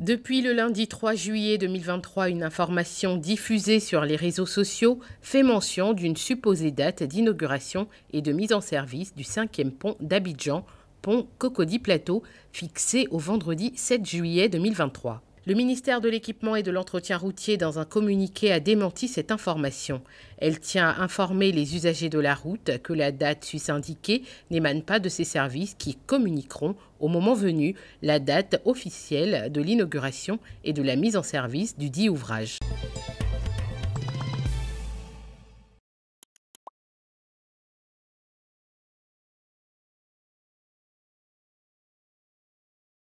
Depuis le lundi 3 juillet 2023, une information diffusée sur les réseaux sociaux fait mention d'une supposée date d'inauguration et de mise en service du cinquième pont d'Abidjan, pont Cocody Plateau, fixé au vendredi 7 juillet 2023. Le ministère de l'équipement et de l'entretien routier, dans un communiqué, a démenti cette information. Elle tient à informer les usagers de la route que la date suisse indiquée n'émane pas de ces services qui communiqueront, au moment venu, la date officielle de l'inauguration et de la mise en service du dit ouvrage.